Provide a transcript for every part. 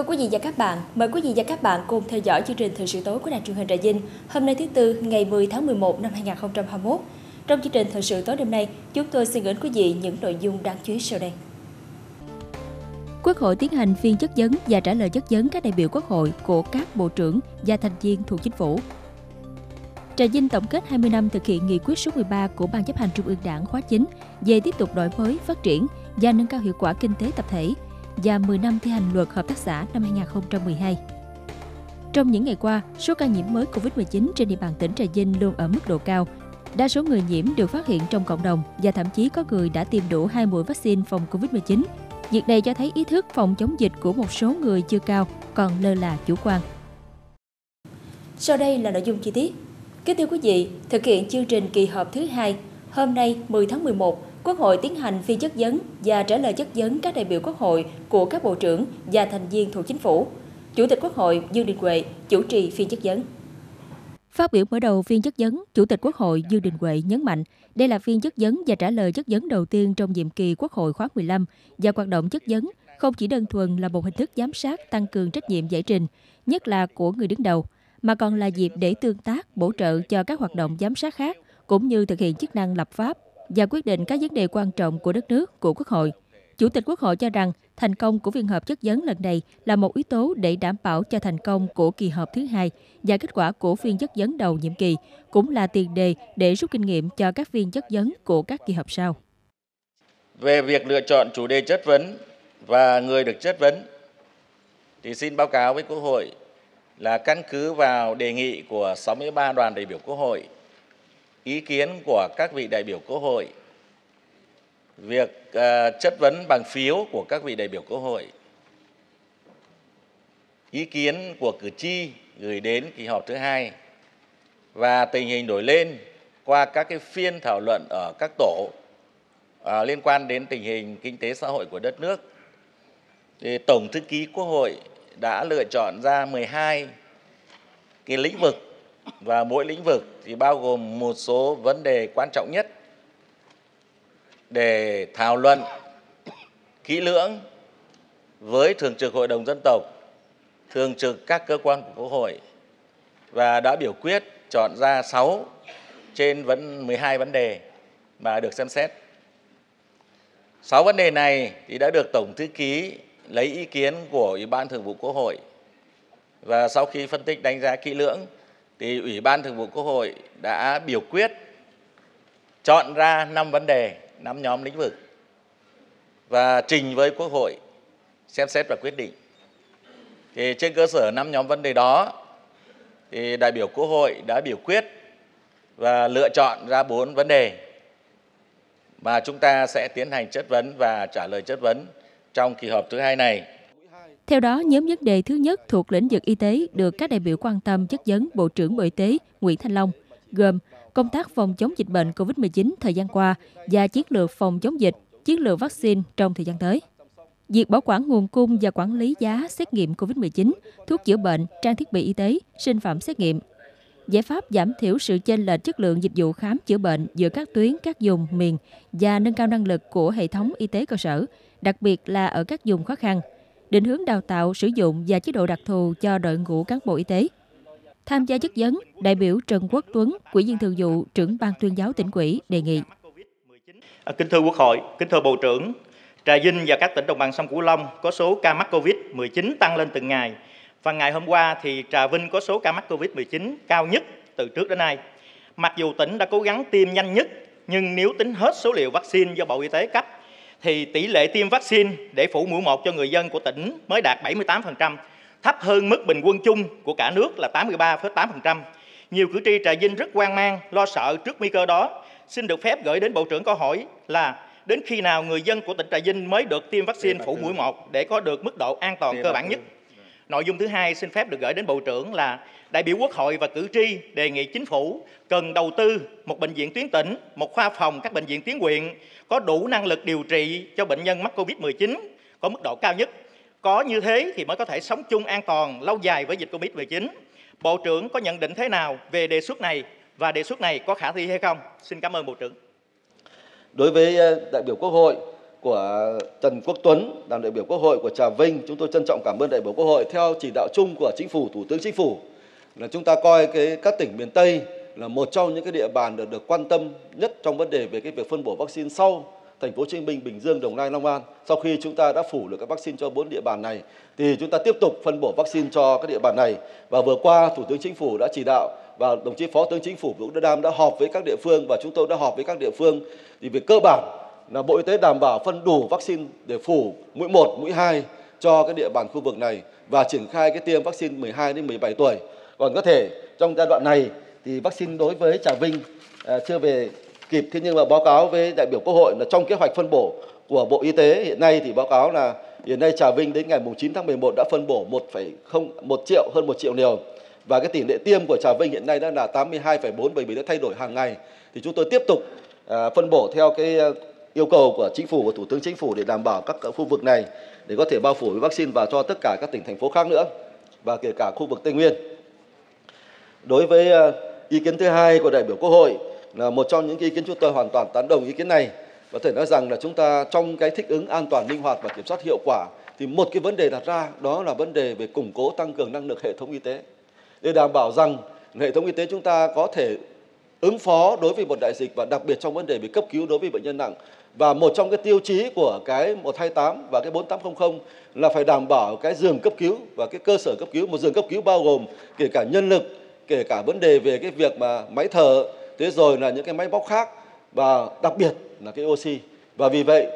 Thưa quý vị và các bạn, mời quý vị và các bạn cùng theo dõi chương trình Thời sự tối của Đài truyền hình Trà Vinh hôm nay thứ Tư ngày 10 tháng 11 năm 2021. Trong chương trình Thời sự tối đêm nay, chúng tôi xin gửi quý vị những nội dung đáng chú ý sau đây. Quốc hội tiến hành phiên chất vấn và trả lời chất vấn các đại biểu Quốc hội của các bộ trưởng và thành viên thuộc chính phủ. Trà Vinh tổng kết 20 năm thực hiện nghị quyết số 13 của Ban chấp hành Trung ương Đảng khóa 9 về tiếp tục đổi mới, phát triển và nâng cao hiệu quả kinh tế tập thể – và 10 năm thi hành luật hợp tác xã năm 2012. Trong những ngày qua, số ca nhiễm mới COVID-19 trên địa bàn tỉnh Trà Vinh luôn ở mức độ cao. Đa số người nhiễm được phát hiện trong cộng đồng và thậm chí có người đã tiêm đủ hai mũi vaccine phòng COVID-19. Việc này cho thấy ý thức phòng chống dịch của một số người chưa cao, còn lơ là chủ quan. Sau đây là nội dung chi tiết. Kính thưa quý vị, thực hiện chương trình kỳ họp thứ hai, hôm nay 10 tháng 11, Quốc hội tiến hành phiên chất vấn và trả lời chất vấn các đại biểu Quốc hội của các bộ trưởng và thành viên thuộc chính phủ. Chủ tịch Quốc hội Dương Đình Huệ chủ trì phiên chất vấn. Phát biểu mở đầu phiên chất vấn, Chủ tịch Quốc hội Dương Đình Huệ nhấn mạnh, đây là phiên chất vấn và trả lời chất vấn đầu tiên trong nhiệm kỳ Quốc hội khóa 15 và hoạt động chất vấn không chỉ đơn thuần là một hình thức giám sát tăng cường trách nhiệm giải trình, nhất là của người đứng đầu, mà còn là dịp để tương tác, bổ trợ cho các hoạt động giám sát khác, cũng như thực hiện chức năng lập pháp, và quyết định các vấn đề quan trọng của đất nước, của Quốc hội. Chủ tịch Quốc hội cho rằng thành công của phiên họp chất vấn lần này là một yếu tố để đảm bảo cho thành công của kỳ họp thứ hai và kết quả của phiên chất vấn đầu nhiệm kỳ, cũng là tiền đề để rút kinh nghiệm cho các phiên chất vấn của các kỳ họp sau. Về việc lựa chọn chủ đề chất vấn và người được chất vấn, thì xin báo cáo với Quốc hội là căn cứ vào đề nghị của 63 đoàn đại biểu Quốc hội ý kiến của các vị đại biểu Quốc hội, việc uh, chất vấn bằng phiếu của các vị đại biểu Quốc hội, ý kiến của cử tri gửi đến kỳ họp thứ hai và tình hình nổi lên qua các cái phiên thảo luận ở các tổ à, liên quan đến tình hình kinh tế xã hội của đất nước. Thì Tổng thư ký Quốc hội đã lựa chọn ra 12 cái lĩnh vực và mỗi lĩnh vực thì bao gồm một số vấn đề quan trọng nhất để thảo luận kỹ lưỡng với thường trực hội đồng dân tộc thường trực các cơ quan của quốc hội và đã biểu quyết chọn ra 6 trên vấn 12 vấn đề mà được xem xét. 6 vấn đề này thì đã được Tổng thư ký lấy ý kiến của Ủy ban Thường vụ Quốc hội và sau khi phân tích đánh giá kỹ lưỡng thì Ủy ban Thường vụ Quốc hội đã biểu quyết chọn ra 5 vấn đề, 5 nhóm lĩnh vực và trình với Quốc hội xem xét và quyết định. Thì trên cơ sở 5 nhóm vấn đề đó thì đại biểu Quốc hội đã biểu quyết và lựa chọn ra 4 vấn đề mà chúng ta sẽ tiến hành chất vấn và trả lời chất vấn trong kỳ họp thứ hai này. Theo đó, nhóm vấn đề thứ nhất thuộc lĩnh vực y tế được các đại biểu quan tâm chất vấn Bộ trưởng Bộ Y tế Nguyễn Thanh Long, gồm công tác phòng chống dịch bệnh COVID-19 thời gian qua và chiến lược phòng chống dịch, chiến lược vaccine trong thời gian tới. Việc bảo quản nguồn cung và quản lý giá xét nghiệm COVID-19, thuốc chữa bệnh, trang thiết bị y tế, sinh phẩm xét nghiệm. Giải pháp giảm thiểu sự chênh lệch chất lượng dịch vụ khám chữa bệnh giữa các tuyến, các vùng, miền và nâng cao năng lực của hệ thống y tế cơ sở, đặc biệt là ở các vùng khó khăn – định hướng đào tạo, sử dụng và chế độ đặc thù cho đội ngũ cán bộ y tế. Tham gia chất vấn, đại biểu Trần Quốc Tuấn, Quỹ viên Thường vụ, trưởng ban tuyên giáo tỉnh ủy đề nghị. À, kính thưa Quốc hội, kính thưa Bộ trưởng, Trà Vinh và các tỉnh đồng bằng sông Cửu Long có số ca mắc COVID-19 tăng lên từng ngày. Và ngày hôm qua thì Trà Vinh có số ca mắc COVID-19 cao nhất từ trước đến nay. Mặc dù tỉnh đã cố gắng tiêm nhanh nhất, nhưng nếu tính hết số liệu vaccine do Bộ Y tế cấp thì tỷ lệ tiêm vaccine để phủ mũi 1 cho người dân của tỉnh mới đạt 78%, thấp hơn mức bình quân chung của cả nước là 83,8%. Nhiều cử tri Trà Vinh rất quan mang, lo sợ trước nguy cơ đó. Xin được phép gửi đến Bộ trưởng câu hỏi là đến khi nào người dân của tỉnh Trà Vinh mới được tiêm vaccine phủ mũi 1 để có được mức độ an toàn cơ bản nhất? Nội dung thứ hai xin phép được gửi đến Bộ trưởng là đại biểu Quốc hội và cử tri đề nghị chính phủ cần đầu tư một bệnh viện tuyến tỉnh, một khoa phòng các bệnh viện tuyến huyện có đủ năng lực điều trị cho bệnh nhân mắc Covid-19 có mức độ cao nhất. Có như thế thì mới có thể sống chung an toàn lâu dài với dịch Covid-19. Bộ trưởng có nhận định thế nào về đề xuất này và đề xuất này có khả thi hay không? Xin cảm ơn Bộ trưởng. Đối với ờ, đại biểu Quốc hội của Trần Quốc Tuấn, đoàn đại biểu Quốc hội của Trà Vinh. Chúng tôi trân trọng cảm ơn đại biểu Quốc hội theo chỉ đạo chung của Chính phủ, Thủ tướng Chính phủ là chúng ta coi cái các tỉnh miền Tây là một trong những cái địa bàn được được quan tâm nhất trong vấn đề về cái việc phân bổ vaccine sau thành phố Hồ Chí Minh, Bình Dương, Đồng Nai, Long An. Sau khi chúng ta đã phủ được các vaccine cho bốn địa bàn này, thì chúng ta tiếp tục phân bổ vaccine cho các địa bàn này. Và vừa qua, Thủ tướng Chính phủ đã chỉ đạo và đồng chí Phó tướng Chính phủ Vũ Đức Đam đã họp với các địa phương và chúng tôi đã họp với các địa phương thì về cơ bản là Bộ Y tế đảm bảo phân đủ vaccine để phủ mũi 1, mũi 2 cho cái địa bàn khu vực này và triển khai cái tiêm vaccine 12 đến 17 tuổi. Còn có thể trong giai đoạn này thì vaccine đối với Trà Vinh à, chưa về kịp thế nhưng mà báo cáo với đại biểu Quốc hội là trong kế hoạch phân bổ của Bộ Y tế hiện nay thì báo cáo là hiện nay Trà Vinh đến ngày 9 tháng 11 đã phân bổ 1,0 1 triệu hơn 1 triệu liều và cái tỷ lệ tiêm của Trà Vinh hiện nay đã là 82,4 bởi vì đã thay đổi hàng ngày thì chúng tôi tiếp tục à, phân bổ theo cái yêu cầu của chính phủ và thủ tướng chính phủ để đảm bảo các khu vực này để có thể bao phủ với vaccine và cho tất cả các tỉnh thành phố khác nữa và kể cả khu vực Tây Nguyên. Đối với ờ, ý kiến thứ hai của đại biểu Quốc hội là một trong những ý kiến chúng tôi hoàn toàn tán đồng ý kiến này có thể nói rằng là chúng ta trong cái thích ứng an toàn linh hoạt và kiểm soát hiệu quả thì một cái vấn đề đặt ra đó là vấn đề về củng cố tăng cường năng lực hệ thống y tế để đảm bảo rằng hệ thống y tế chúng ta có thể ứng phó đối với một đại dịch và đặc biệt trong vấn đề về cấp cứu đối với bệnh nhân nặng và một trong cái tiêu chí của cái 128 và cái 4800 là phải đảm bảo cái giường cấp cứu và cái cơ sở cấp cứu một giường cấp cứu bao gồm kể cả nhân lực kể cả vấn đề về cái việc mà máy thở thế rồi là những cái máy móc khác và đặc biệt là cái oxy và vì vậy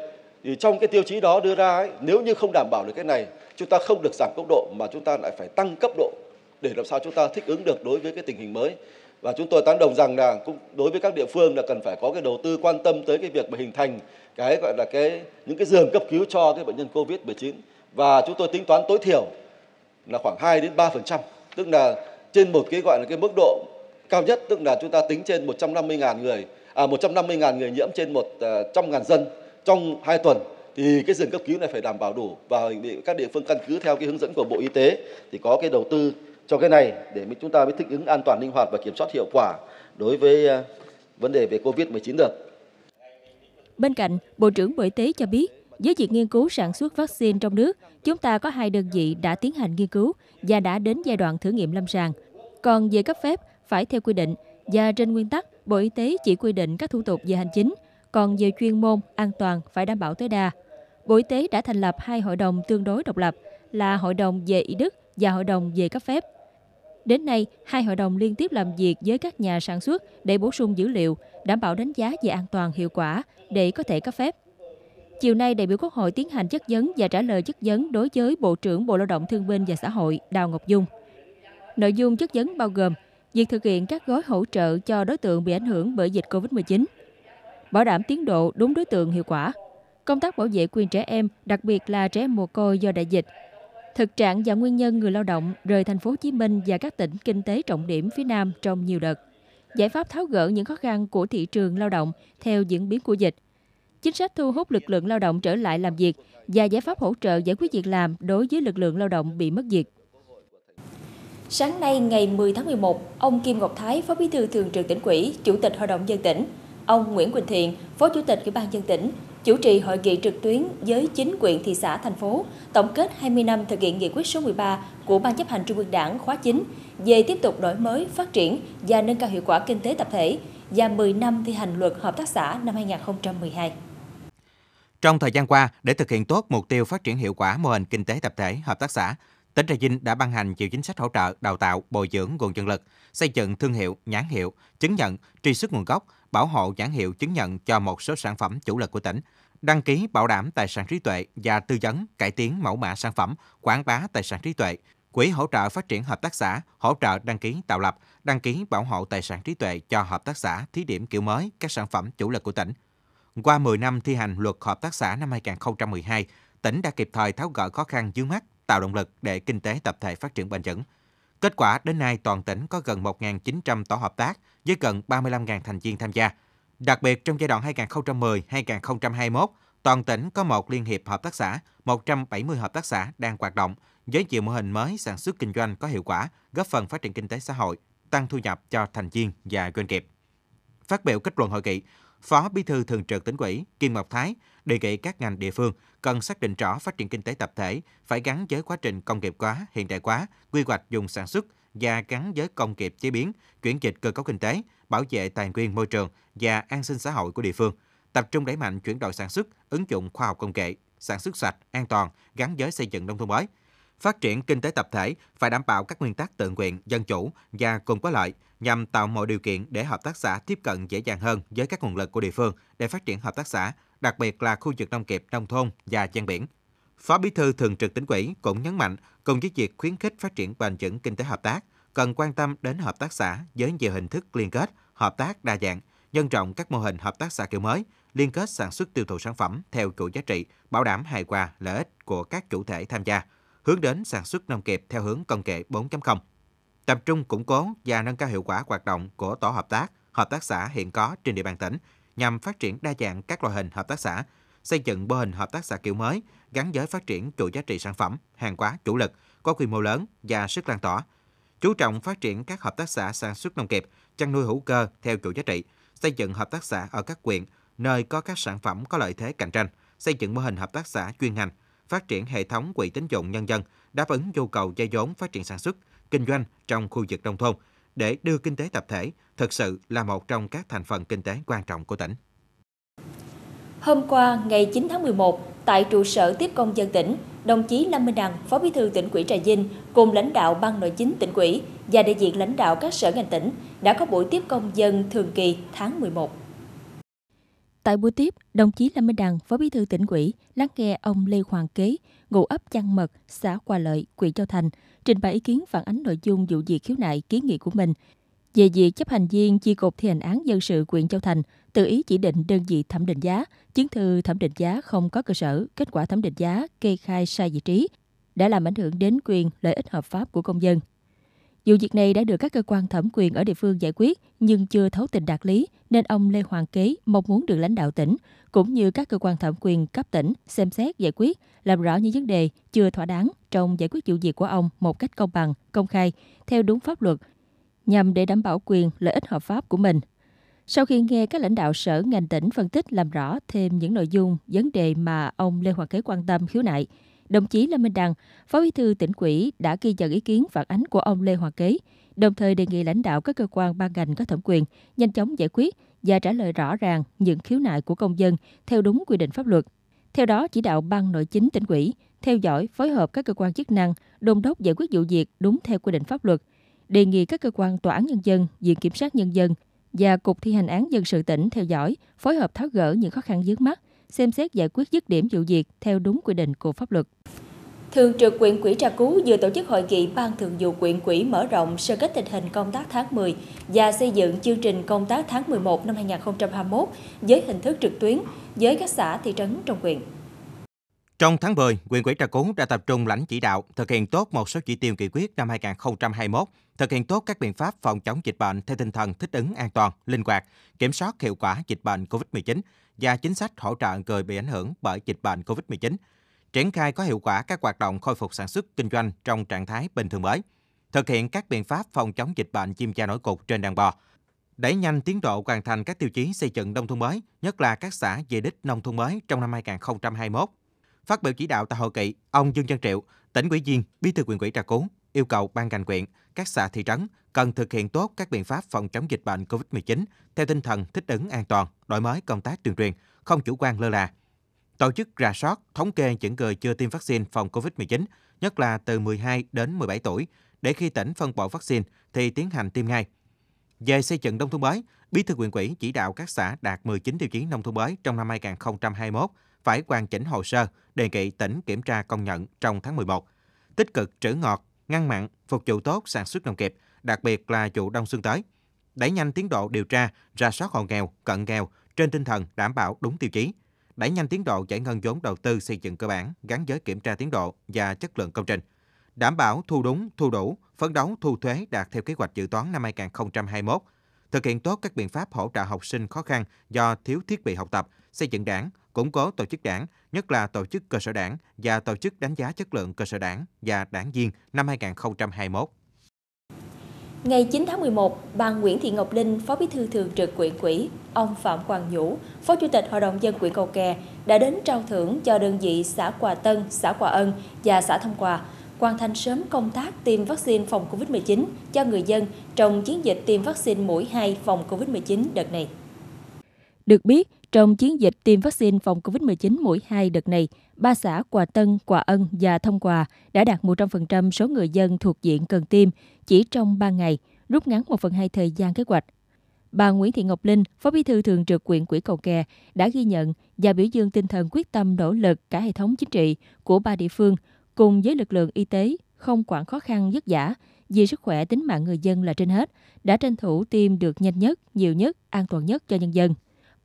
thì trong cái tiêu chí đó đưa ra ấy, nếu như không đảm bảo được cái này chúng ta không được giảm cấp độ mà chúng ta lại phải tăng cấp độ để làm sao chúng ta thích ứng được đối với cái tình hình mới và chúng tôi tán đồng rằng là cũng đối với các địa phương là cần phải có cái đầu tư quan tâm tới cái việc mà hình thành cái gọi là cái những cái giường cấp cứu cho cái bệnh nhân Covid 19 và chúng tôi tính toán tối thiểu là khoảng 2 đến 3%, tức là trên một cái gọi là cái mức độ cao nhất tức là chúng ta tính trên 150.000 người à 150.000 người nhiễm trên 100 à, ngàn dân trong 2 tuần thì cái giường cấp cứu này phải đảm bảo đủ và các địa phương căn cứ theo cái hướng dẫn của Bộ Y tế thì có cái đầu tư cho cái này để chúng ta mới thích ứng an toàn linh hoạt và kiểm soát hiệu quả đối với ờ, vấn đề về Covid-19 được. Bên cạnh, Bộ trưởng Bộ Y tế cho biết, với việc nghiên cứu sản xuất vaccine trong nước, chúng ta có hai đơn vị đã tiến hành nghiên cứu và đã đến giai đoạn thử nghiệm lâm sàng. Còn về cấp phép, phải theo quy định và trên nguyên tắc, Bộ Y tế chỉ quy định các thủ tục về hành chính, còn về chuyên môn, an toàn phải đảm bảo tối đa. Bộ Y tế đã thành lập hai hội đồng tương đối độc lập là Hội đồng về y đức và Hội đồng về cấp phép. Đến nay, hai hội đồng liên tiếp làm việc với các nhà sản xuất để bổ sung dữ liệu, đảm bảo đánh giá về an toàn hiệu quả để có thể cấp phép. Chiều nay, đại biểu Quốc hội tiến hành chất vấn và trả lời chất vấn đối với Bộ trưởng Bộ Lao động Thương binh và Xã hội Đào Ngọc Dung. Nội dung chất vấn bao gồm việc thực hiện các gói hỗ trợ cho đối tượng bị ảnh hưởng bởi dịch COVID-19, bảo đảm tiến độ đúng đối tượng hiệu quả, công tác bảo vệ quyền trẻ em, đặc biệt là trẻ em mồ côi do đại dịch, Thực trạng và nguyên nhân người lao động rời thành phố Hồ Chí Minh và các tỉnh kinh tế trọng điểm phía Nam trong nhiều đợt. Giải pháp tháo gỡ những khó khăn của thị trường lao động theo diễn biến của dịch. Chính sách thu hút lực lượng lao động trở lại làm việc và giải pháp hỗ trợ giải quyết việc làm đối với lực lượng lao động bị mất việc. Sáng nay ngày 10 tháng 11, ông Kim Ngọc Thái, Phó Bí thư Thường trực tỉnh ủy, Chủ tịch Hội đồng dân tỉnh, ông Nguyễn Quỳnh Thiện, Phó Chủ tịch Ủy ban dân tỉnh chủ trì hội nghị trực tuyến với chính quyền thị xã thành phố tổng kết 20 năm thực hiện nghị quyết số 13 của Ban chấp hành Trung ương Đảng khóa 9 về tiếp tục đổi mới, phát triển và nâng cao hiệu quả kinh tế tập thể và 10 năm thi hành luật hợp tác xã năm 2012. Trong thời gian qua, để thực hiện tốt mục tiêu phát triển hiệu quả mô hình kinh tế tập thể hợp tác xã, tỉnh Trà Vinh đã ban hành nhiều chính sách hỗ trợ đào tạo, bồi dưỡng nguồn nhân lực, xây dựng thương hiệu, nhãn hiệu, chứng nhận, truy xuất nguồn gốc, bảo hộ nhãn hiệu chứng nhận cho một số sản phẩm chủ lực của tỉnh – đăng ký bảo đảm tài sản trí tuệ và tư vấn cải tiến mẫu mã sản phẩm, quảng bá tài sản trí tuệ, quỹ hỗ trợ phát triển hợp tác xã, hỗ trợ đăng ký tạo lập, đăng ký bảo hộ tài sản trí tuệ cho hợp tác xã thí điểm kiểu mới các sản phẩm chủ lực của tỉnh. Qua 10 năm thi hành luật hợp tác xã năm 2012, tỉnh đã kịp thời tháo gỡ khó khăn vướng mắt, tạo động lực để kinh tế tập thể phát triển bền vững. Kết quả đến nay toàn tỉnh có gần 1.900 tổ hợp tác với gần 35.000 thành viên tham gia – Đặc biệt trong giai đoạn 2010-2021, toàn tỉnh có một liên hiệp hợp tác xã, 170 hợp tác xã đang hoạt động, giới thiệu mô hình mới sản xuất kinh doanh có hiệu quả, góp phần phát triển kinh tế xã hội, tăng thu nhập cho thành viên và doanh nghiệp. Phát biểu kết luận hội nghị, Phó Bí thư Thường trực tỉnh ủy Kim Ngọc Thái đề nghị các ngành địa phương cần xác định rõ phát triển kinh tế tập thể phải gắn với quá trình công nghiệp hóa, hiện đại hóa, quy hoạch dùng sản xuất và gắn với công nghiệp chế biến, chuyển dịch cơ cấu kinh tế, bảo vệ tài nguyên môi trường và an sinh xã hội của địa phương, tập trung đẩy mạnh chuyển đổi sản xuất, ứng dụng khoa học công nghệ, sản xuất sạch, an toàn gắn với xây dựng nông thôn mới. Phát triển kinh tế tập thể phải đảm bảo các nguyên tắc tự nguyện, dân chủ và cùng có lợi nhằm tạo mọi điều kiện để hợp tác xã tiếp cận dễ dàng hơn với các nguồn lực của địa phương để phát triển hợp tác xã, đặc biệt là khu vực nông nghiệp, nông thôn và ven biển. Phó Bí thư Thường trực Tỉnh ủy cũng nhấn mạnh cùng với việc khuyến khích phát triển bền vững kinh tế hợp tác, cần quan tâm đến hợp tác xã với nhiều hình thức liên kết, hợp tác đa dạng, nhân rộng các mô hình hợp tác xã kiểu mới, liên kết sản xuất tiêu thụ sản phẩm theo chuỗi giá trị, bảo đảm hài hòa lợi ích của các chủ thể tham gia, hướng đến sản xuất nông nghiệp theo hướng công nghệ 4.0. Tập trung củng cố và nâng cao hiệu quả hoạt động của tổ hợp tác, hợp tác xã hiện có trên địa bàn tỉnh nhằm phát triển đa dạng các loại hình hợp tác xã, xây dựng mô hình hợp tác xã kiểu mới gắn với phát triển chuỗi giá trị sản phẩm, hàng hóa chủ lực có quy mô lớn và sức lan tỏa, chú trọng phát triển các hợp tác xã sản xuất nông nghiệp, chăn nuôi hữu cơ theo chuỗi giá trị, xây dựng hợp tác xã ở các quyện nơi có các sản phẩm có lợi thế cạnh tranh, xây dựng mô hình hợp tác xã chuyên ngành, phát triển hệ thống quỹ tín dụng nhân dân đáp ứng nhu cầu vay vốn phát triển sản xuất, kinh doanh trong khu vực nông thôn để đưa kinh tế tập thể thực sự là một trong các thành phần kinh tế quan trọng của tỉnh. Hôm qua, ngày 9 tháng 11, tại trụ sở tiếp công dân tỉnh, đồng chí Lâm Minh Đằng, Phó Bí thư tỉnh ủy Trà Vinh cùng lãnh đạo ban nội chính tỉnh ủy và đại diện lãnh đạo các sở ngành tỉnh đã có buổi tiếp công dân thường kỳ tháng 11. Tại buổi tiếp, đồng chí Lâm Minh Đằng, Phó Bí thư tỉnh ủy lắng nghe ông Lê Hoàng Kế, ngụ ấp Chăn Mật, xã Hòa Lợi, huyện Châu Thành, trình bày ý kiến phản ánh nội dung vụ việc khiếu nại kiến nghị của mình về việc chấp hành viên chi cục thi hành án dân sự huyện Châu Thành tự ý chỉ định đơn vị thẩm định giá, chứng thư thẩm định giá không có cơ sở, kết quả thẩm định giá kê khai sai vị trí đã làm ảnh hưởng đến quyền lợi ích hợp pháp của công dân. Dù việc này đã được các cơ quan thẩm quyền ở địa phương giải quyết nhưng chưa thấu tình đạt lý nên ông Lê Hoàng Kế mong muốn được lãnh đạo tỉnh cũng như các cơ quan thẩm quyền cấp tỉnh xem xét giải quyết, làm rõ những vấn đề chưa thỏa đáng trong giải quyết vụ việc của ông một cách công bằng, công khai, theo đúng pháp luật nhằm để đảm bảo quyền lợi ích hợp pháp của mình. Sau khi nghe các lãnh đạo sở ngành tỉnh phân tích làm rõ thêm những nội dung, vấn đề mà ông Lê Hoàng Kế quan tâm khiếu nại, đồng chí Lê Minh Đăng, Phó Bí thư tỉnh ủy đã ghi nhận ý kiến phản ánh của ông Lê Hoàng Kế, đồng thời đề nghị lãnh đạo các cơ quan ban ngành có thẩm quyền nhanh chóng giải quyết và trả lời rõ ràng những khiếu nại của công dân theo đúng quy định pháp luật. Theo đó, chỉ đạo ban nội chính tỉnh ủy theo dõi, phối hợp các cơ quan chức năng đôn đốc giải quyết vụ việc đúng theo quy định pháp luật, đề nghị các cơ quan tòa án nhân dân, viện kiểm sát nhân dân và Cục Thi hành án dân sự tỉnh theo dõi, phối hợp tháo gỡ những khó khăn vướng mắt, xem xét giải quyết dứt điểm vụ việc theo đúng quy định của pháp luật. Thường trực quyện quỹ Trà Cú vừa tổ chức hội nghị Ban Thường vụ quyện quỹ mở rộng sơ kết tình hình công tác tháng 10 và xây dựng chương trình công tác tháng 11 năm 2021 với hình thức trực tuyến với các xã thị trấn trong quyện. Trong tháng 10, quyền quỹ Trà Cú đã tập trung lãnh chỉ đạo thực hiện tốt một số chỉ tiêu nghị quyết năm 2021, thực hiện tốt các biện pháp phòng chống dịch bệnh theo tinh thần thích ứng an toàn, linh hoạt, kiểm soát hiệu quả dịch bệnh COVID-19 và chính sách hỗ trợ người bị ảnh hưởng bởi dịch bệnh COVID-19, triển khai có hiệu quả các hoạt động khôi phục sản xuất kinh doanh trong trạng thái bình thường mới, thực hiện các biện pháp phòng chống dịch bệnh chim cha nổi cục trên đàn bò, đẩy nhanh tiến độ hoàn thành các tiêu chí xây dựng nông thôn mới, nhất là các xã về đích nông thôn mới trong năm 2021 Phát biểu chỉ đạo tại hội nghị, ông Dương Văn Triệu, tỉnh ủy viên, bí thư quyền ủy Trà Cú yêu cầu ban ngành quyện, các xã thị trấn cần thực hiện tốt các biện pháp phòng chống dịch bệnh COVID-19 theo tinh thần thích ứng an toàn, đổi mới công tác tuyên truyền, không chủ quan lơ là. Tổ chức rà soát, thống kê những người chưa tiêm vaccine phòng COVID-19, nhất là từ 12 đến 17 tuổi, để khi tỉnh phân bổ vaccine thì tiến hành tiêm ngay. Về xây dựng nông thôn mới, Bí thư quyền ủy chỉ đạo các xã đạt 19 tiêu chí nông thôn mới trong năm 2021, phải hoàn chỉnh hồ sơ, đề nghị tỉnh kiểm tra công nhận trong tháng 11. Tích cực trữ ngọt, ngăn mặn, phục vụ tốt sản xuất nông nghiệp, đặc biệt là vụ đông xuân tới. Đẩy nhanh tiến độ điều tra, ra soát hộ nghèo, cận nghèo trên tinh thần đảm bảo đúng tiêu chí. Đẩy nhanh tiến độ giải ngân vốn đầu tư xây dựng cơ bản gắn với kiểm tra tiến độ và chất lượng công trình. Đảm bảo thu đúng, thu đủ, phấn đấu thu thuế đạt theo kế hoạch dự toán năm 2021 thực hiện tốt các biện pháp hỗ trợ học sinh khó khăn do thiếu thiết bị học tập, xây dựng đảng, củng cố tổ chức đảng, nhất là tổ chức cơ sở đảng và tổ chức đánh giá chất lượng cơ sở đảng và đảng viên năm 2021. Ngày 9 tháng 11, bà Nguyễn Thị Ngọc Linh, Phó Bí thư Thường trực Quyện Quỹ, ông Phạm Quang Nhũ, Phó Chủ tịch Hội đồng dân quyện Cầu Kè đã đến trao thưởng cho đơn vị xã Hòa Tân, xã Hòa Ân và xã Thông Hòa hoàn thành sớm công tác tiêm vaccine phòng COVID-19 cho người dân trong chiến dịch tiêm vaccine mũi 2 phòng COVID-19 đợt này. Được biết, trong chiến dịch tiêm vaccine phòng COVID-19 mũi 2 đợt này, ba xã Quà Tân, Quà Ân và Thông Quà đã đạt 100% số người dân thuộc diện cần tiêm chỉ trong 3 ngày, rút ngắn 1 phần 2 thời gian kế hoạch. Bà Nguyễn Thị Ngọc Linh, Phó Bí thư Thường trực quyện Quỹ Cầu Kè, đã ghi nhận và biểu dương tinh thần quyết tâm nỗ lực cả hệ thống chính trị của ba địa phương cùng với lực lượng y tế không quản khó khăn vất vả vì sức khỏe tính mạng người dân là trên hết, đã tranh thủ tiêm được nhanh nhất, nhiều nhất, an toàn nhất cho nhân dân.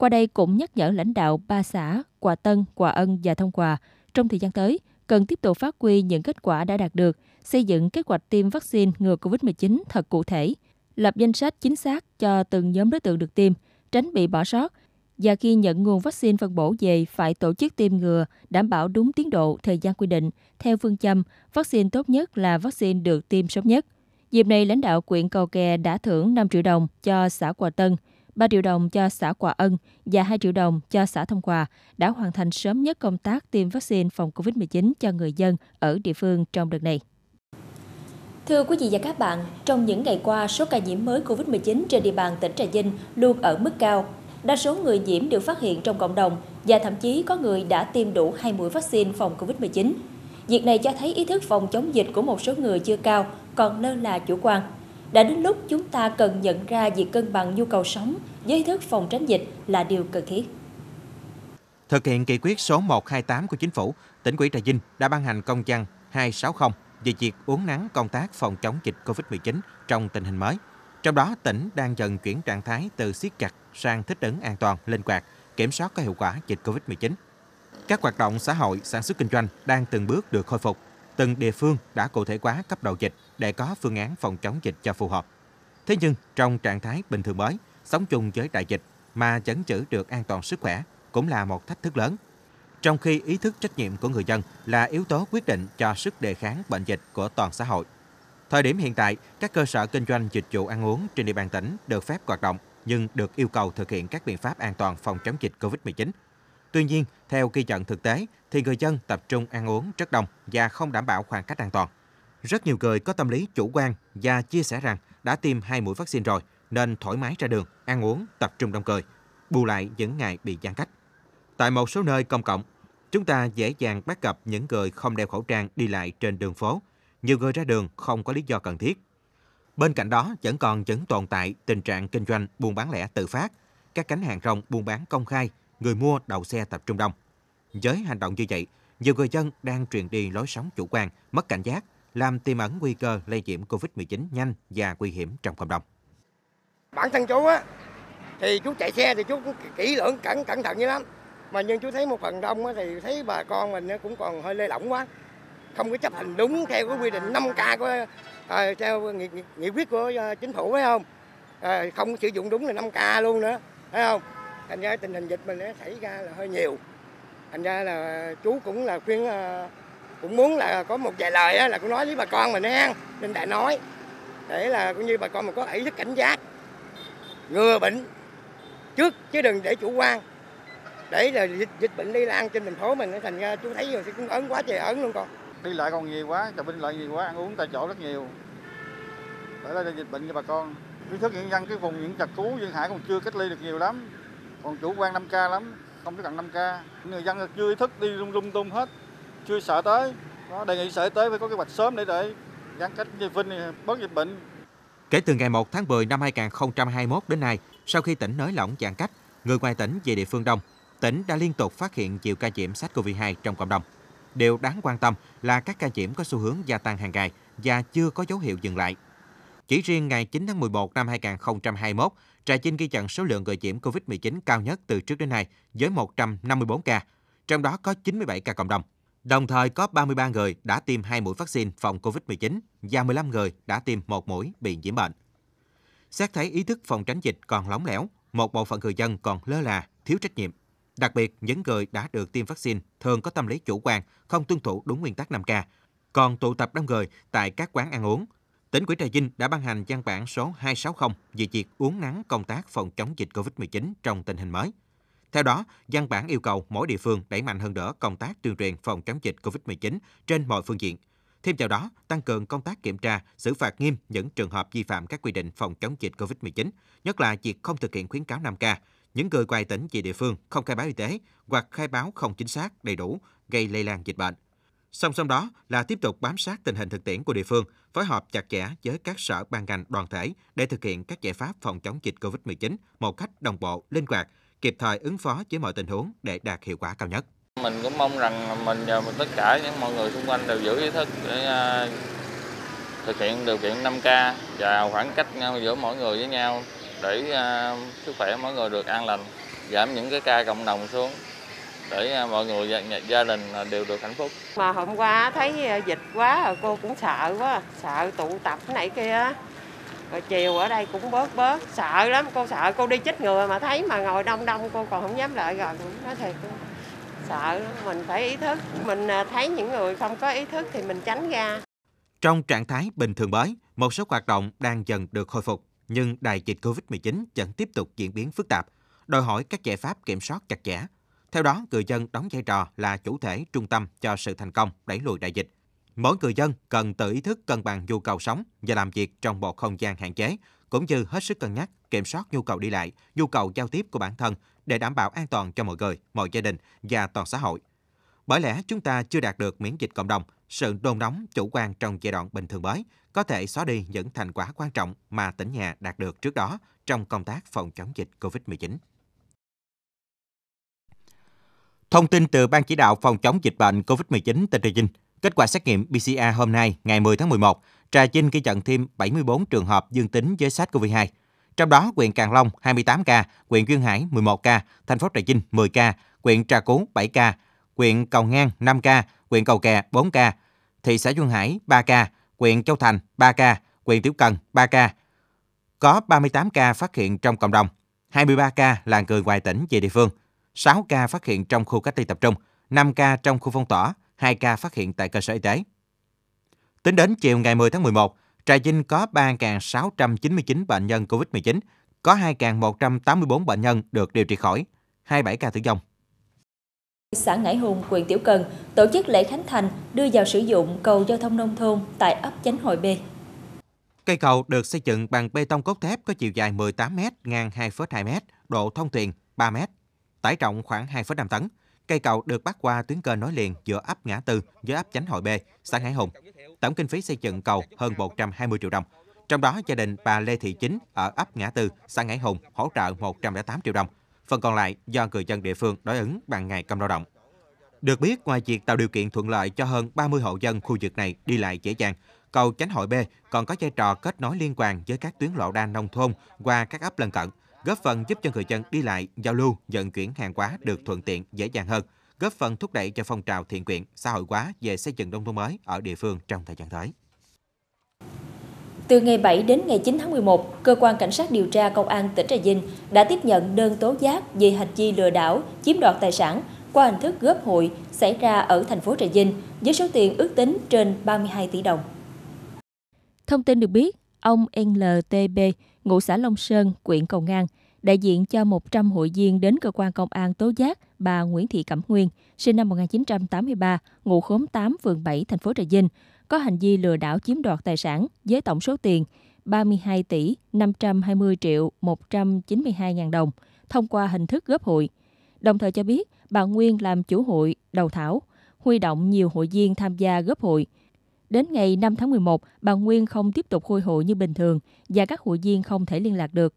Qua đây cũng nhắc nhở lãnh đạo ba xã Quà Tân, Quà Ân và Thông Quà trong thời gian tới cần tiếp tục phát huy những kết quả đã đạt được, xây dựng kế hoạch tiêm vaccine ngừa COVID-19 thật cụ thể, lập danh sách chính xác cho từng nhóm đối tượng được tiêm, tránh bị bỏ sót và khi nhận nguồn vaccine phân bổ về phải tổ chức tiêm ngừa, đảm bảo đúng tiến độ, thời gian quy định. Theo phương châm, vaccine tốt nhất là vaccine được tiêm sớm nhất. Dịp này, lãnh đạo quyện Cầu Kè đã thưởng 5 triệu đồng cho xã Quà Tân – 3 triệu đồng cho xã Quả Ân và 2 triệu đồng cho xã Thông Hòa đã hoàn thành sớm nhất công tác tiêm vaccine phòng COVID-19 cho người dân ở địa phương trong đợt này. Thưa quý vị và các bạn, trong những ngày qua, số ca nhiễm mới COVID-19 trên địa bàn tỉnh Trà Vinh luôn ở mức cao. Đa số người nhiễm được phát hiện trong cộng đồng và thậm chí có người đã tiêm đủ hai mũi vaccine phòng COVID-19. Việc này cho thấy ý thức phòng chống dịch của một số người chưa cao, còn lơ là chủ quan. Đã đến lúc chúng ta cần nhận ra việc cân bằng nhu cầu sống giới thức phòng tránh dịch là điều cần thiết. Thực hiện kỳ quyết số 128 của Chính phủ, tỉnh ủy Trà Vinh đã ban hành công văn 260 về việc uống nắng công tác phòng chống dịch COVID-19 trong tình hình mới. Trong đó, tỉnh đang dần chuyển trạng thái từ siết chặt sang thích ứng an toàn, linh hoạt, kiểm soát có hiệu quả dịch COVID-19. Các hoạt động xã hội, sản xuất kinh doanh đang từng bước được khôi phục. Từng địa phương đã cụ thể hóa cấp độ dịch để có phương án phòng chống dịch cho phù hợp. Thế nhưng, trong trạng thái bình thường mới, sống chung với đại dịch mà vẫn giữ được an toàn sức khỏe cũng là một thách thức lớn. Trong khi ý thức trách nhiệm của người dân là yếu tố quyết định cho sức đề kháng bệnh dịch của toàn xã hội. Thời điểm hiện tại, các cơ sở kinh doanh dịch vụ ăn uống trên địa bàn tỉnh được phép hoạt động nhưng được yêu cầu thực hiện các biện pháp an toàn phòng chống dịch COVID-19. Tuy nhiên, theo ghi nhận thực tế thì người dân tập trung ăn uống rất đông và không đảm bảo khoảng cách an toàn. Rất nhiều người có tâm lý chủ quan và chia sẻ rằng đã tiêm hai mũi vaccine rồi nên thoải mái ra đường, ăn uống, tập trung đông người, bù lại những ngày bị giãn cách. Tại một số nơi công cộng, chúng ta dễ dàng bắt gặp những người không đeo khẩu trang đi lại trên đường phố. Nhiều người ra đường không có lý do cần thiết. Bên cạnh đó, vẫn còn vẫn tồn tại tình trạng kinh doanh buôn bán lẻ tự phát, các cánh hàng rong buôn bán công khai, người mua đậu xe tập trung đông. Với hành động như vậy, nhiều người dân đang truyền đi lối sống chủ quan, mất cảnh giác, làm tiềm ẩn nguy cơ lây nhiễm COVID-19 nhanh và nguy hiểm trong cộng đồng. Bản thân chú á thì chú chạy xe thì chú cũng kỹ lưỡng cẩn cẩn thận như lắm. Mà nhưng chú thấy một phần đông á, thì thấy bà con mình cũng còn hơi lơi lỏng quá. Không có chấp hành đúng theo cái quy định 5K của à, theo nghị, nghị quyết của ờ, chính phủ phải không? À, không sử dụng đúng là 5K luôn nữa, phải không? Thành ra tình hình dịch mình nó xảy ra là hơi nhiều. Thành ra là chú cũng là khuyên cũng muốn là có một vài lời là cũng nói với bà con mình ha, nên đã nói để là cũng như bà con mình có ý thức cảnh giác ngừa bệnh trước chứ đừng để chủ quan để là dịch, dịch bệnh đi lan trên thành phố mình thành ra chú thấy rồi cũng ớn quá trời ấn luôn con đi lại còn nhiều quá chồng đi lại nhiều quá ăn uống tại chỗ rất nhiều bởi là dịch bệnh cho bà con kiến thức nhân dân cái vùng những trật cứu duyên hải còn chưa cách ly được nhiều lắm còn chủ quan 5 k lắm không chấp nhận 5 k người dân chưa ý thức đi lung lung tung hết chưa sợ tới đó, đề nghị sở tới phải có kế hoạch sớm để để giãn cách như vinh bớt dịch bệnh Kể từ ngày 1 tháng 10 năm 2021 đến nay, sau khi tỉnh nới lỏng giãn cách, người ngoài tỉnh về địa phương đông, tỉnh đã liên tục phát hiện nhiều ca nhiễm SARS-CoV-2 trong cộng đồng. Điều đáng quan tâm là các ca nhiễm có xu hướng gia tăng hàng ngày và chưa có dấu hiệu dừng lại. Chỉ riêng ngày 9 tháng 11 năm 2021, Trà Vinh ghi nhận số lượng người nhiễm COVID-19 cao nhất từ trước đến nay với 154 ca, trong đó có 97 ca cộng đồng. Đồng thời có 33 người đã tiêm 2 mũi vaccine phòng COVID-19 và 15 người đã tiêm một mũi bị nhiễm bệnh. Xét thấy ý thức phòng tránh dịch còn lóng lẻo, một bộ phận người dân còn lơ là, thiếu trách nhiệm. Đặc biệt, những người đã được tiêm vaccine thường có tâm lý chủ quan, không tuân thủ đúng nguyên tắc 5K, còn tụ tập đông người tại các quán ăn uống. Tỉnh Quỹ Trà Vinh đã ban hành văn bản số 260 về việc uống nắng công tác phòng chống dịch COVID-19 trong tình hình mới. Theo đó, văn bản yêu cầu mỗi địa phương đẩy mạnh hơn nữa công tác tuyên truyền phòng chống dịch COVID-19 trên mọi phương diện. Thêm vào đó, tăng cường công tác kiểm tra, xử phạt nghiêm những trường hợp vi phạm các quy định phòng chống dịch COVID-19, nhất là việc không thực hiện khuyến cáo 5K, những người ngoài tỉnh về địa phương không khai báo y tế hoặc khai báo không chính xác, đầy đủ, gây lây lan dịch bệnh. Song song đó là tiếp tục bám sát tình hình thực tiễn của địa phương, phối hợp chặt chẽ với các sở ban ngành đoàn thể để thực hiện các giải pháp phòng chống dịch COVID-19 một cách đồng bộ, linh hoạt, kịp thời ứng phó với mọi tình huống để đạt hiệu quả cao nhất. Mình cũng mong rằng mình và tất cả những mọi người xung quanh đều giữ ý thức để à, thực hiện điều kiện 5K và khoảng cách nhau giữa mỗi người với nhau để à, sức khỏe mọi người được an lành, giảm những cái ca cộng đồng xuống để à, mọi người gia, gia đình đều được hạnh phúc. Mà hôm qua thấy dịch quá cô cũng sợ quá, sợ tụ tập này kia rồi chiều ở đây cũng bớt bớt sợ lắm cô sợ cô đi chích ngừa mà thấy mà ngồi đông đông cô còn không dám lại gần nói thiệt sợ mình phải ý thức mình à, thấy những người không có ý thức thì mình tránh ra trong trạng thái bình thường mới một số hoạt động đang dần được khôi phục nhưng đại dịch Covid-19 vẫn tiếp tục diễn biến phức tạp, đòi hỏi các giải pháp kiểm soát chặt chẽ. Theo đó, người dân đóng vai trò là chủ thể trung tâm cho sự thành công đẩy lùi đại dịch – Mỗi người dân cần tự ý thức cân bằng nhu cầu sống và làm việc trong một không gian hạn chế, cũng như hết sức cân nhắc, kiểm soát nhu cầu đi lại, nhu cầu giao tiếp của bản thân để đảm bảo an toàn cho mọi người, mọi gia đình và toàn xã hội. Bởi lẽ chúng ta chưa đạt được miễn dịch cộng đồng, sự đôn nóng chủ quan trong giai đoạn bình thường mới có thể xóa đi những thành quả quan trọng mà tỉnh nhà đạt được trước đó trong công tác phòng chống dịch COVID-19. Thông tin từ Ban chỉ đạo phòng chống dịch bệnh COVID-19 tỉnh Trà Vinh. Kết quả xét nghiệm PCR hôm nay, ngày 10 tháng 11, Trà Vinh ghi nhận thêm 74 trường hợp dương tính với SARS-CoV-2. Trong đó, huyện Càng Long 28 ca, huyện Duyên Hải 11 ca, thành phố Trà Vinh 10 ca, huyện Trà Cú 7 ca, huyện Cầu Ngang 5 ca, huyện Cầu Kè 4 ca, thị xã Duyên Hải 3 ca, huyện Châu Thành 3 ca, huyện Tiểu Cần 3 ca. Có 38 ca phát hiện trong cộng đồng, 23 ca là người ngoài tỉnh về địa phương, 6 ca phát hiện trong khu cách ly tập trung, 5 ca trong khu phong tỏa, 2 ca phát hiện tại cơ sở y tế. Tính đến chiều ngày 10 tháng 11, Trà Vinh có 3.699 bệnh nhân COVID-19, có 2.184 bệnh nhân được điều trị khỏi, 27 ca tử vong. Xã Ngãi Hùng, huyện Tiểu Cần tổ chức lễ khánh thành đưa vào sử dụng cầu giao thông nông thôn tại ấp Chánh Hội B. Cây cầu được xây dựng bằng bê tông cốt thép có chiều dài 18m, ngang 2,2m, độ thông thuyền 3m, tải trọng khoảng 2,5 tấn, Cây cầu được bắt qua tuyến kênh nối liền giữa ấp Ngã Tư với ấp Chánh Hội B, xã Hải Hùng. Tổng kinh phí xây dựng cầu hơn 120 triệu đồng. Trong đó, gia đình bà Lê Thị Chính ở ấp Ngã Tư, xã Hải Hùng hỗ trợ 108 triệu đồng. Phần còn lại do người dân địa phương đối ứng bằng ngày công lao động. Được biết, ngoài việc tạo điều kiện thuận lợi cho hơn 30 hộ dân khu vực này đi lại dễ dàng, cầu Chánh Hội B còn có vai trò kết nối liên quan với các tuyến lộ đa nông thôn qua các ấp lân cận – góp phần giúp cho người dân đi lại, giao lưu, vận chuyển hàng hóa được thuận tiện, dễ dàng hơn, góp phần thúc đẩy cho phong trào thiện nguyện, xã hội hóa về xây dựng nông thôn mới ở địa phương trong thời gian tới. Từ ngày 7 đến ngày 9 tháng 11, Cơ quan Cảnh sát điều tra Công an tỉnh Trà Vinh đã tiếp nhận đơn tố giác về hành vi lừa đảo, chiếm đoạt tài sản qua hình thức góp hội xảy ra ở thành phố Trà Vinh với số tiền ước tính trên 32 tỷ đồng. Thông tin được biết, ông NLTB, ngụ xã Long Sơn, huyện Cầu Ngang, đại diện cho 100 hội viên đến cơ quan công an tố giác bà Nguyễn Thị Cẩm Nguyên, sinh năm 1983, ngụ khóm 8, phường 7, thành phố Trà Vinh, có hành vi lừa đảo chiếm đoạt tài sản với tổng số tiền 32 tỷ 520 triệu 192 ngàn đồng thông qua hình thức góp hội. Đồng thời cho biết bà Nguyên làm chủ hội đầu thảo, huy động nhiều hội viên tham gia góp hội. Đến ngày 5 tháng 11, bà Nguyên không tiếp tục hôi hội như bình thường và các hội viên không thể liên lạc được.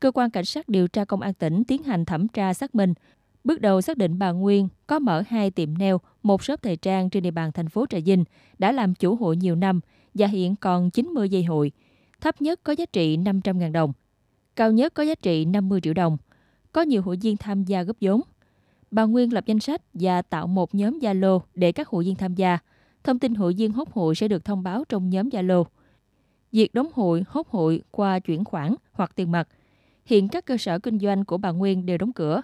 Cơ quan Cảnh sát điều tra Công an tỉnh tiến hành thẩm tra xác minh. Bước đầu xác định bà Nguyên có mở hai tiệm nail, một shop thời trang trên địa bàn thành phố Trà Vinh, đã làm chủ hội nhiều năm và hiện còn 90 dây hội. Thấp nhất có giá trị 500.000 đồng, cao nhất có giá trị 50 triệu đồng. Có nhiều hội viên tham gia góp vốn. Bà Nguyên lập danh sách và tạo một nhóm Zalo để các hội viên tham gia – Thông tin hội viên hốt hội sẽ được thông báo trong nhóm Zalo. Việc đóng hội, hốt hội qua chuyển khoản hoặc tiền mặt. Hiện các cơ sở kinh doanh của bà Nguyên đều đóng cửa.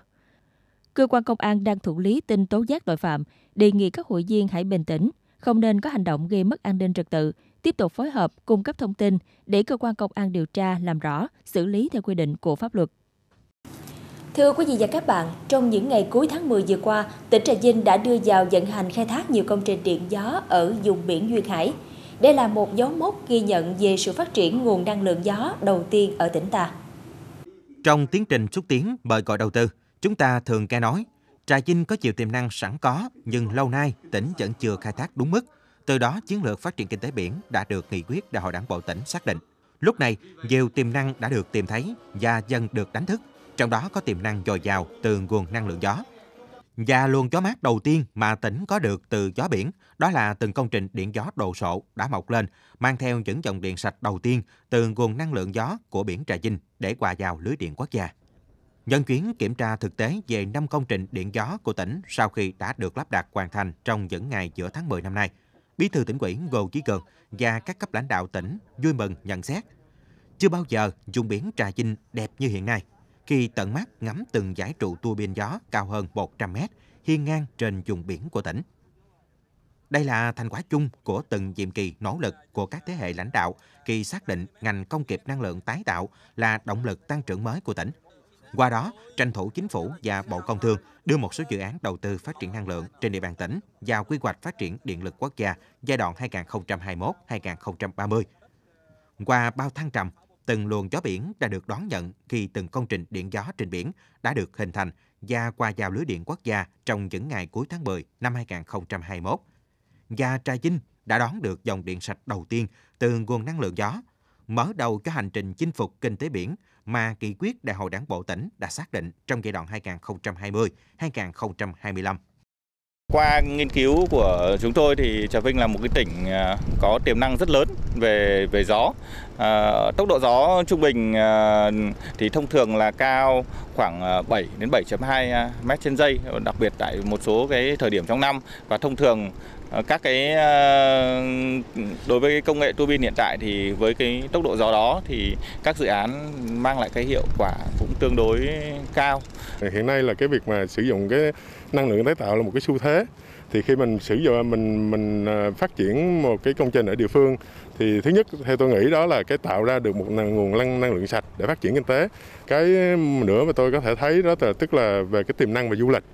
Cơ quan công an đang thụ lý tin tố giác tội phạm, đề nghị các hội viên hãy bình tĩnh, không nên có hành động gây mất an ninh trật tự, tiếp tục phối hợp cung cấp thông tin để cơ quan công an điều tra làm rõ, xử lý theo quy định của pháp luật. Thưa quý vị và các bạn, trong những ngày cuối tháng 10 vừa qua, tỉnh Trà Vinh đã đưa vào vận hành khai thác nhiều công trình điện gió ở vùng biển Duyên Hải. Đây là một dấu mốc ghi nhận về sự phát triển nguồn năng lượng gió đầu tiên ở tỉnh ta. Trong tiến trình xúc tiến mời gọi đầu tư, chúng ta thường nghe nói Trà Vinh có nhiều tiềm năng sẵn có, nhưng lâu nay tỉnh vẫn chưa khai thác đúng mức. Từ đó, chiến lược phát triển kinh tế biển đã được nghị quyết Đại hội Đảng bộ tỉnh xác định. Lúc này, nhiều tiềm năng đã được tìm thấy và dần được đánh thức trong đó có tiềm năng dồi dào từ nguồn năng lượng gió. Và luồng gió mát đầu tiên mà tỉnh có được từ gió biển đó là từng công trình điện gió đồ sộ đã mọc lên, mang theo những dòng điện sạch đầu tiên từ nguồn năng lượng gió của biển Trà Vinh để hòa vào lưới điện quốc gia. Nhân chuyến kiểm tra thực tế về 5 công trình điện gió của tỉnh sau khi đã được lắp đặt hoàn thành trong những ngày giữa tháng 10 năm nay, Bí thư tỉnh ủy Ngô Chí Cường và các cấp lãnh đạo tỉnh vui mừng nhận xét chưa bao giờ vùng biển Trà Vinh đẹp như hiện nay khi tận mắt ngắm từng giải trụ tua bin gió cao hơn 100 mét, hiên ngang trên vùng biển của tỉnh. Đây là thành quả chung của từng nhiệm kỳ nỗ lực của các thế hệ lãnh đạo khi xác định ngành công nghiệp năng lượng tái tạo là động lực tăng trưởng mới của tỉnh. Qua đó, tranh thủ chính phủ và Bộ Công Thương đưa một số dự án đầu tư phát triển năng lượng trên địa bàn tỉnh vào quy hoạch phát triển điện lực quốc gia giai đoạn 2021-2030. Qua bao thăng trầm, từng luồng gió biển đã được đón nhận khi từng công trình điện gió trên biển đã được hình thành và qua giao lưới điện quốc gia trong những ngày cuối tháng 10 năm 2021. Và Trà Vinh đã đón được dòng điện sạch đầu tiên từ nguồn năng lượng gió, mở đầu cho hành trình chinh phục kinh tế biển mà nghị quyết Đại hội Đảng bộ tỉnh đã xác định trong giai đoạn 2020-2025. Qua nghiên cứu của chúng tôi thì Trà Vinh là một cái tỉnh à, có tiềm năng rất lớn về về gió. À, tốc độ gió trung bình à, thì thông thường là cao khoảng 7 à, đến 7.2 à, m trên giây, đặc biệt tại một số cái thời điểm trong năm và thông thường Ờ, các cái ờ, đối với công nghệ tua bin hiện tại thì với cái tốc độ gió đó thì các dự án mang lại cái hiệu quả cũng tương đối cao. Hiện nay là cái việc mà sử dụng cái năng lượng tái tạo là một cái xu thế thì khi mình sử dụng mình mình ờ, phát triển một cái công trình ở địa phương thì thứ nhất theo tôi nghĩ đó là cái tạo ra được một nguồn năng, năng lượng sạch để phát triển kinh tế cái nữa mà tôi có thể thấy đó là tức là về cái tiềm năng về du lịch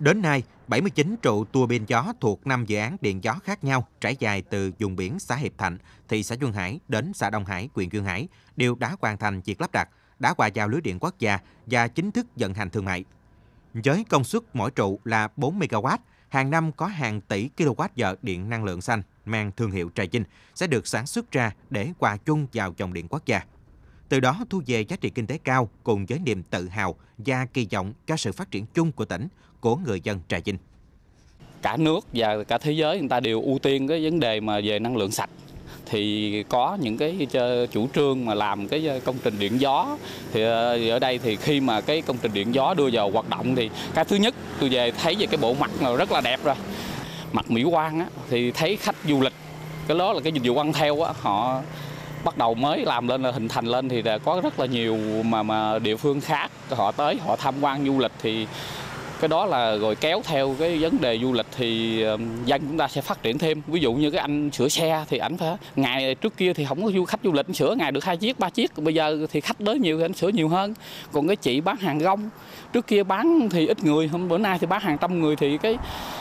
đến nay 79 trụ tua bên gió thuộc 5 dự án điện gió khác nhau trải dài từ vùng biển xã Hiệp Thạnh, thị xã Duyên Hải đến xã Đông Hải, huyện Duyên Hải đều đã hoàn thành việc lắp đặt, đã qua giao lưới điện quốc gia và chính thức vận hành thương mại. Với công suất mỗi trụ là 4 MW, hàng năm có hàng tỷ kWh điện năng lượng xanh mang thương hiệu Trà Vinh sẽ được sản xuất ra để hòa chung vào dòng điện quốc gia. Từ đó thu về giá trị kinh tế cao cùng với niềm tự hào và kỳ vọng cho sự phát triển chung của tỉnh – của người dân Trà Vinh. Cả nước và cả thế giới người ta đều ưu tiên cái vấn đề mà về năng lượng sạch thì có những cái ờ, chủ trương mà làm cái ờ, công trình điện gió thì ờ, ở đây thì khi mà cái công trình điện gió đưa vào hoạt động thì cái thứ nhất tôi về thấy về cái bộ mặt là rất là đẹp rồi mặt mỹ quan á, thì thấy khách du lịch cái đó là cái dịch vụ ăn theo á, họ bắt đầu mới làm lên là hình thành lên thì có rất là nhiều mà mà địa phương khác họ tới họ tham quan du lịch thì cái đó là rồi kéo theo cái vấn đề du lịch thì ờ, dân chúng ta sẽ phát triển thêm ví dụ như cái anh sửa xe thì ảnh phải ngày trước kia thì không có du khách du lịch sửa ngày được hai chiếc ba chiếc bây giờ thì khách tới nhiều thì anh sửa nhiều hơn còn cái chị bán hàng rong trước kia bán thì ít người hôm bữa nay thì bán hàng trăm người thì cái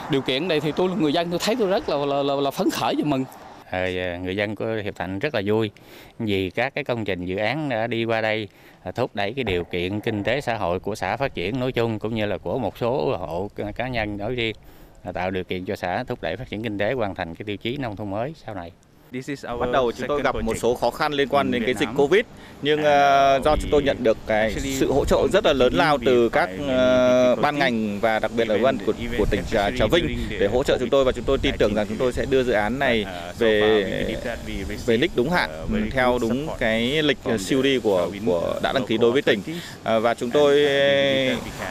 điều kiện này thì tôi là người dân tôi thấy tôi rất là là, là, là phấn khởi và mừng Ờ, người dân của hiệp thạnh rất là vui vì các cái công trình dự án đã đi qua đây à, thúc đẩy cái điều kiện kinh tế xã hội của xã phát triển nói chung cũng như là của một số hộ cá nhân nói riêng à, tạo điều kiện cho xã thúc đẩy phát triển kinh tế hoàn thành cái tiêu chí nông thôn mới sau này Bắt đầu chúng tôi gặp một số khó khăn liên quan đến cái dịch Covid, nhưng ờ, uh, do chúng tôi nhận được cái sự hỗ trợ rất là lớn lao từ các ờ, ban ngành và đặc biệt là ban của, của tỉnh Trà Vinh để hỗ trợ chúng tôi và chúng tôi tin tưởng rằng chúng tôi sẽ đưa dự án này uh, về về đích đúng hạn theo đúng cái lịch COD ờ, của của đã đăng uh, ký đối với tỉnh và chúng tôi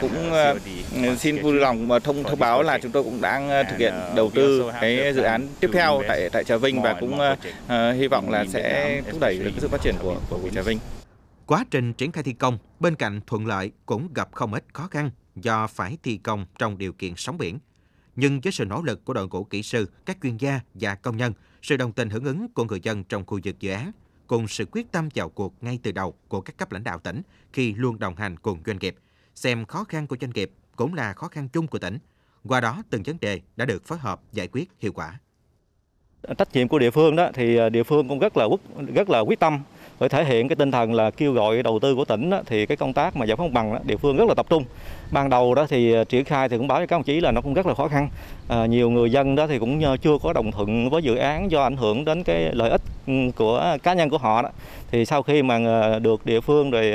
cũng Ờ, vâng, xin vui lòng mà ờ, thông thông báo là chúng tôi cũng đang ờ, thực hiện đầu tư cái dự án tiếp theo tại tại Trà Vinh và cũng uh, hy vọng là sẽ thúc đẩy được sự phát triển của của Trà Vinh. Quá trình triển khai thi công bên cạnh thuận lợi cũng gặp không ít khó khăn do phải thi công trong điều kiện sóng biển. Nhưng với sự nỗ lực của đội ngũ kỹ sư, các chuyên gia và công nhân, sự đồng tình hưởng ứng của người dân trong khu vực dự án, cùng sự quyết tâm vào cuộc ngay từ đầu của các cấp lãnh đạo tỉnh khi luôn đồng hành cùng doanh nghiệp, xem khó khăn của doanh nghiệp cũng là khó khăn chung của tỉnh. Qua đó, từng vấn đề đã được phối hợp giải quyết hiệu quả. Trách nhiệm của địa phương đó thì à, địa phương cũng rất là rất là quyết tâm để thể hiện cái tinh thần là kêu gọi đầu tư của tỉnh đó, thì cái công tác mà giải phóng bằng đó, địa phương rất là tập trung ban đầu đó thì à, triển khai thì cũng báo cho các đồng chí là nó cũng rất là khó khăn à, nhiều người dân đó thì cũng chưa có đồng thuận với dự án do ảnh hưởng đến cái lợi ích ừ, của cá nhân của họ đó thì sau khi mà à, được địa phương rồi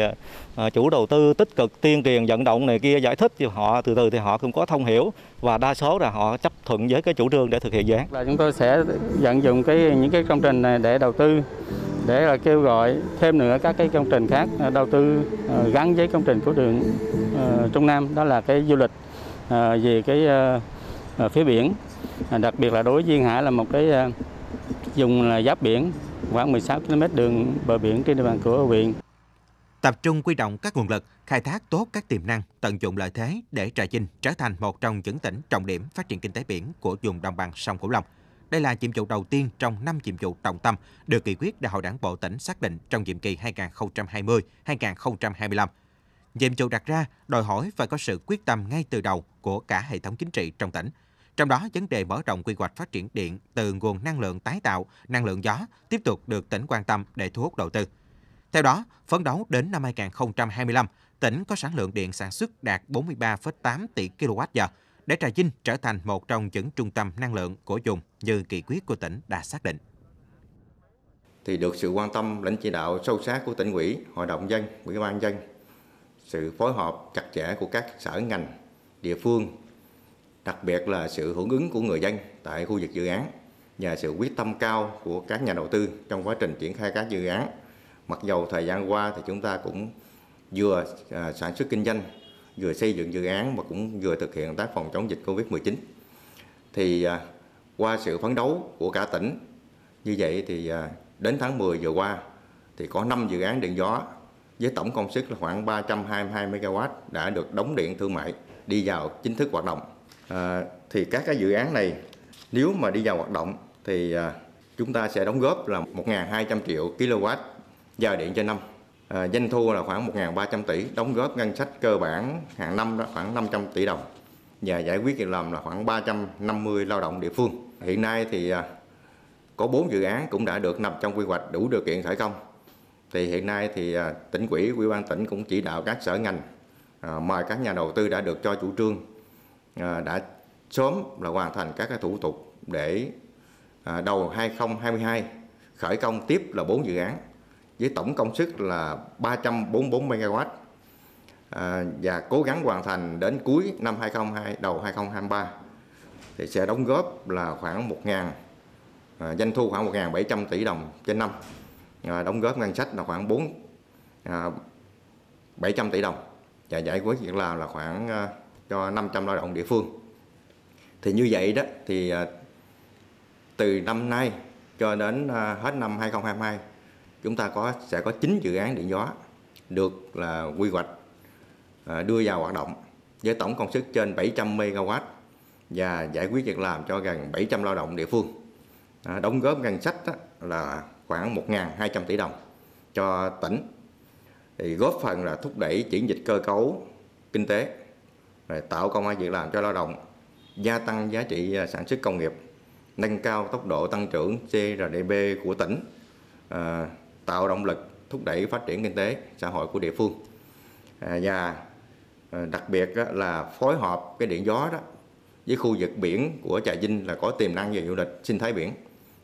Ờ, chủ đầu tư tích cực tiên truyền vận động này kia giải thích thì họ từ từ thì họ cũng có thông hiểu và đa số là họ chấp thuận với cái chủ trương để thực hiện dự án. Là chúng tôi sẽ vận dụng cái những cái công trình này để đầu tư để là kêu gọi thêm nữa các cái công trình khác ờ, đầu tư ờ, gắn với công trình của đường Trung Nam đó là cái du lịch về cái phía biển đặc biệt là đối với Duyên Hải là một cái dùng là giáp biển khoảng 16 km đường bờ biển trên địa bàn của huyện tập trung quy động các nguồn lực, khai thác tốt các tiềm năng, tận dụng lợi thế để Trà Vinh trở thành một trong những tỉnh trọng điểm phát triển kinh tế biển của vùng đồng bằng sông Cửu Long. Đây là nhiệm vụ đầu tiên trong 5 nhiệm vụ trọng tâm được nghị quyết Đại hội Đảng bộ tỉnh xác định trong nhiệm kỳ 2020-2025. Nhiệm vụ đặt ra đòi hỏi phải có sự quyết tâm ngay từ đầu của cả hệ thống chính trị trong tỉnh. Trong đó, vấn đề mở rộng quy hoạch phát triển điện từ nguồn năng lượng tái tạo, năng lượng gió tiếp tục được tỉnh quan tâm để thu hút đầu tư – theo đó, phấn đấu đến năm 2025, tỉnh có sản lượng điện sản xuất đạt 43,8 tỷ kWh để Trà Vinh trở thành một trong những trung tâm năng lượng của vùng như kỳ quyết của tỉnh đã xác định. Thì được sự quan tâm lãnh chỉ đạo sâu sát của tỉnh ủy, hội đồng dân, ủy ban dân, sự phối hợp chặt chẽ của các sở ngành, địa phương, đặc biệt là sự hưởng ứng của người dân tại khu vực dự án và sự quyết tâm cao của các nhà đầu tư trong quá trình triển khai các dự án Mặc dầu thời gian qua thì chúng ta cũng vừa à, sản xuất kinh doanh, vừa xây dựng dự án và cũng vừa thực hiện tác phòng chống dịch Covid-19. Thì à, qua sự phấn đấu của cả tỉnh như vậy thì à, đến tháng 10 vừa qua thì có 5 dự án điện gió với tổng công suất là khoảng 322 MW đã được đóng điện thương mại đi vào chính thức hoạt động. À, thì các cái dự án này nếu mà đi vào hoạt động thì chúng ta sẽ đóng góp là 1.200 triệu kWh giao điện cho năm à, doanh thu là khoảng 1.300 tỷ đóng góp ngân sách cơ bản hàng năm đó khoảng 500 tỷ đồng và giải quyết việc làm là khoảng 350 lao động địa phương hiện nay thì à, có 4 dự án cũng đã được nằm trong quy hoạch đủ điều kiện khởi công thì hiện nay thì à, tỉnh quỹ ủy ban tỉnh cũng chỉ đạo các sở ngành à, mời các nhà đầu tư đã được cho chủ trương à, đã sớm là hoàn thành các cái thủ tục để à, đầu 2022 khởi công tiếp là 4 dự án với tổng công suất là 344 MW à, và cố gắng hoàn thành đến cuối năm 2022 đầu 2023 thì sẽ đóng góp là khoảng 1.000 à, doanh thu khoảng 1.700 tỷ đồng trên năm à, đóng góp ngân sách là khoảng 4 à, 700 tỷ đồng và giải quyết việc làm là khoảng à, cho 500 lao động địa phương thì như vậy đó thì à, từ năm nay cho đến à, hết năm 2022 chúng ta có sẽ có 9 dự án điện gió được là quy hoạch à, đưa vào hoạt động với tổng công suất trên 700 MW và giải quyết việc làm cho gần 700 lao động địa phương. À, đóng góp ngân sách là khoảng 1.200 tỷ đồng cho tỉnh. Thì góp phần là thúc đẩy chuyển dịch cơ cấu kinh tế, tạo công an việc làm cho lao động, gia tăng giá trị à, sản xuất công nghiệp, nâng cao tốc độ tăng trưởng GRDP của tỉnh, tạo động lực thúc đẩy phát triển kinh tế xã hội của địa phương à, và à, đặc biệt là phối hợp cái điện gió đó với khu vực biển của Trà Vinh là có tiềm năng về du lịch sinh thái biển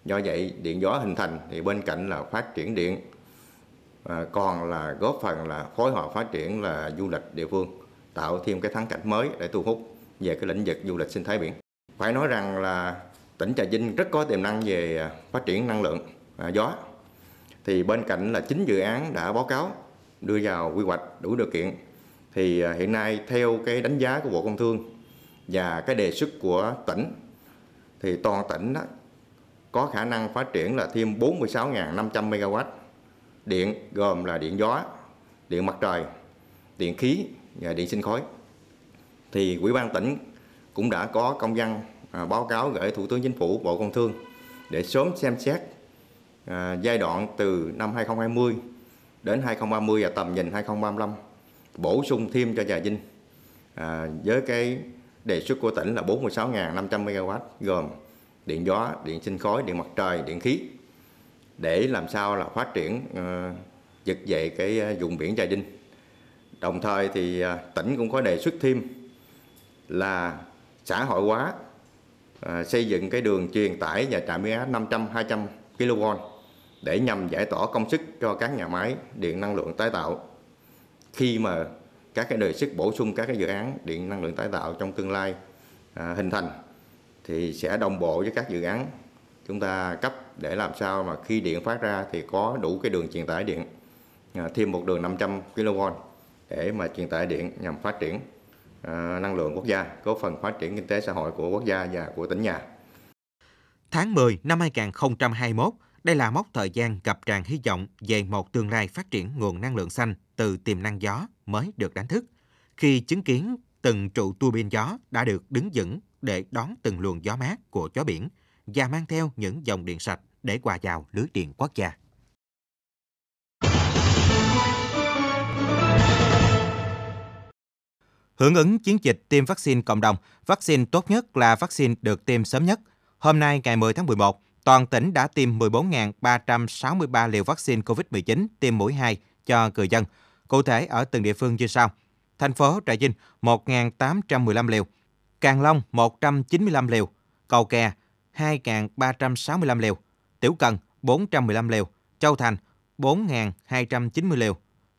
do vậy điện gió hình thành thì bên cạnh là phát triển điện à, còn là góp phần là phối hợp phát triển là du lịch địa phương tạo thêm cái thắng cảnh mới để thu hút về cái lĩnh vực du lịch sinh thái biển phải nói rằng là tỉnh Trà Vinh rất có tiềm năng về phát triển năng lượng gió thì bên cạnh là chín dự án đã báo cáo đưa vào quy hoạch đủ điều kiện thì à, hiện nay theo cái đánh giá của Bộ Công Thương và cái đề xuất của tỉnh thì toàn tỉnh đó có khả năng phát triển là thêm 46.500 MW điện gồm là điện gió, điện mặt trời, điện khí và điện sinh khối. Thì Ủy ban tỉnh cũng đã có công văn à, báo cáo gửi Thủ tướng Chính phủ Bộ Công Thương để sớm xem xét À, giai đoạn từ năm 2020 đến 2030 và tầm nhìn 2035 bổ sung thêm cho Trà Vinh à, với cái đề xuất của tỉnh là 46.500 MW gồm điện gió, điện sinh khối, điện mặt trời, điện khí để làm sao là phát triển uh, dậy cái à, vùng biển Trà Vinh. Đồng thời thì uh, tỉnh cũng có đề xuất thêm là xã hội hóa uh, xây dựng cái đường truyền tải và trạm biến áp 500 200 kV để nhằm giải tỏa công sức cho các nhà máy điện năng lượng tái tạo khi mà các cái đề xuất bổ sung các cái dự án điện năng lượng tái tạo trong tương lai à, hình thành thì sẽ đồng bộ với các dự án chúng ta cấp để làm sao mà khi điện phát ra thì có đủ cái đường truyền tải điện à, thêm một đường 500 kV để mà truyền tải điện nhằm phát triển à, năng lượng quốc gia góp phần phát triển kinh tế xã hội của quốc gia và của tỉnh nhà. Tháng 10 năm 2021, đây là mốc thời gian gặp tràn hy vọng về một tương lai phát triển nguồn năng lượng xanh từ tiềm năng gió mới được đánh thức, khi chứng kiến từng trụ tua bin gió đã được đứng vững để đón từng luồng gió mát của gió biển và mang theo những dòng điện sạch để hòa vào lưới điện quốc gia. Hưởng ứng chiến dịch tiêm vaccine cộng đồng, vaccine tốt nhất là vaccine được tiêm sớm nhất. Hôm nay ngày 10 tháng 11, toàn tỉnh đã tiêm 14.363 liều vaccine COVID-19 tiêm mũi 2 cho người dân. Cụ thể ở từng địa phương như sau. Thành phố Trà Vinh 1.815 liều, Càng Long 195 liều, Cầu Kè 2.365 liều, Tiểu Cần 415 liều, Châu Thành 4.290 liều,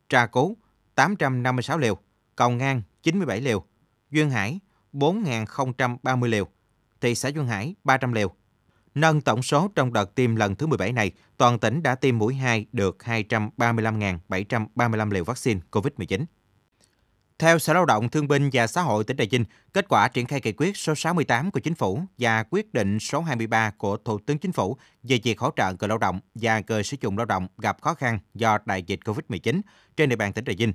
Trà Cú 856 liều, Cầu Ngang 97 liều, Duyên Hải 4.030 liều, thị xã Duyên Hải 300 liều, Nâng tổng số trong đợt tiêm lần thứ 17 này, toàn tỉnh đã tiêm mũi 2 được 235.735 liều vaccine COVID-19. Theo Sở Lao động Thương binh và Xã hội tỉnh Trà Vinh, kết quả triển khai nghị quyết số 68 của Chính phủ và quyết định số 23 của Thủ tướng Chính phủ về việc hỗ trợ người lao động và người sử dụng lao động gặp khó khăn do đại dịch COVID-19 trên địa bàn tỉnh Trà Vinh.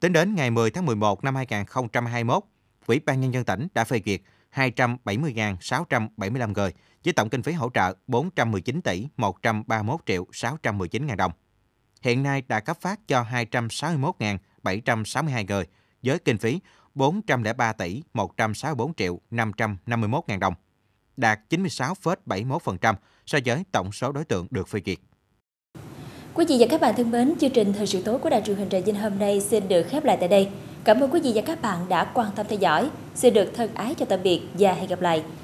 Tính đến ngày 10 tháng 11 năm 2021, Ủy ban Nhân dân tỉnh đã phê duyệt 270.675 người với tổng kinh phí hỗ trợ 419 tỷ 131 triệu 619 ngàn đồng. Hiện nay đã cấp phát cho 261.762 người với kinh phí 403 tỷ 164 triệu 551 ngàn đồng, đạt 96,71% so với tổng số đối tượng được phê duyệt. Quý vị và các bạn thân mến, chương trình Thời sự tối của Đài truyền hình Trà Vinh hôm nay xin được khép lại tại đây. Cảm ơn quý vị và các bạn đã quan tâm theo dõi. Xin được thân ái chào tạm biệt và hẹn gặp lại.